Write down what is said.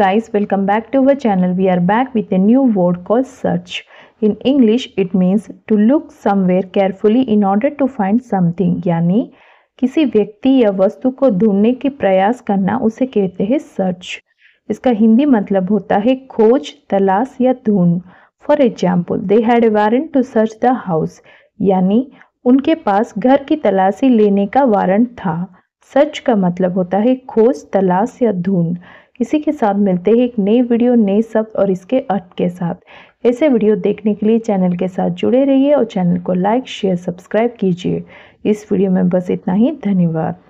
guys welcome back to our channel we are back with a new word called search in english it means to look somewhere carefully in order to find something yani kisi vyakti ya vastu ko dhoondne के prayas karna use kehte हैं search iska hindi matlab hota hai khoj talash ya dhoond for example they had a warrant to search the house yani unke paas ghar ki talashi lene ka warrant tha search का मतलब होता है खोज तलाश या ढूंढ इसी के साथ मिलते हैं एक नई वीडियो नए शब्द और इसके अर्थ के साथ ऐसे वीडियो देखने के लिए चैनल के साथ जुड़े रहिए और चैनल को लाइक शेयर सब्सक्राइब कीजिए इस वीडियो में बस इतना ही धन्यवाद